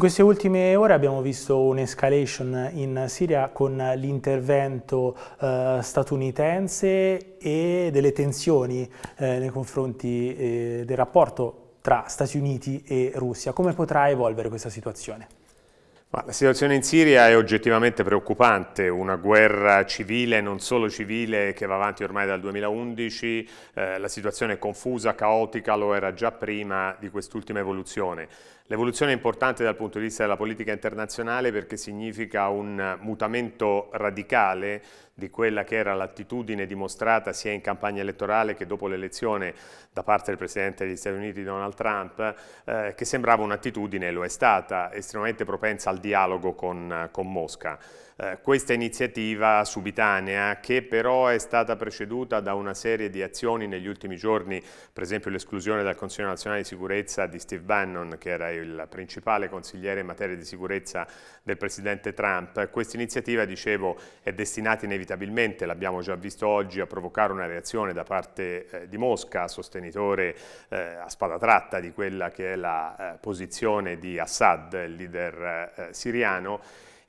In queste ultime ore abbiamo visto un'escalation in Siria con l'intervento eh, statunitense e delle tensioni eh, nei confronti eh, del rapporto tra Stati Uniti e Russia. Come potrà evolvere questa situazione? la situazione in Siria è oggettivamente preoccupante, una guerra civile, non solo civile, che va avanti ormai dal 2011, eh, la situazione è confusa, caotica, lo era già prima di quest'ultima evoluzione. L'evoluzione è importante dal punto di vista della politica internazionale perché significa un mutamento radicale di quella che era l'attitudine dimostrata sia in campagna elettorale che dopo l'elezione da parte del Presidente degli Stati Uniti Donald Trump, eh, che sembrava un'attitudine, lo è stata, estremamente propensa al dialogo con, con Mosca. Eh, questa iniziativa subitanea che però è stata preceduta da una serie di azioni negli ultimi giorni, per esempio l'esclusione dal Consiglio nazionale di sicurezza di Steve Bannon che era il principale consigliere in materia di sicurezza del presidente Trump, questa iniziativa dicevo è destinata inevitabilmente, l'abbiamo già visto oggi, a provocare una reazione da parte eh, di Mosca, sostenitore eh, a spada tratta di quella che è la eh, posizione di Assad, il leader eh, siriano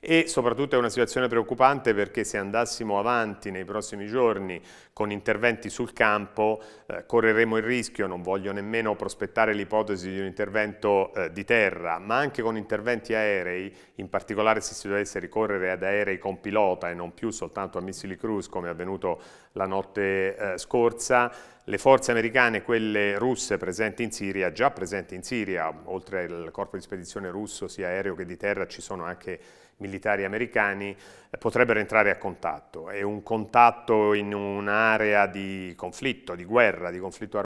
e soprattutto è una situazione preoccupante perché se andassimo avanti nei prossimi giorni con interventi sul campo eh, correremo il rischio, non voglio nemmeno prospettare l'ipotesi di un intervento eh, di terra, ma anche con interventi aerei, in particolare se si dovesse ricorrere ad aerei con pilota e non più soltanto a missili cruise come è avvenuto la notte eh, scorsa, le forze americane e quelle russe presenti in Siria, già presenti in Siria, oltre al corpo di spedizione russo sia aereo che di terra ci sono anche militari americani, eh, potrebbero entrare a contatto È un contatto in un'area di conflitto, di guerra, di conflitto armato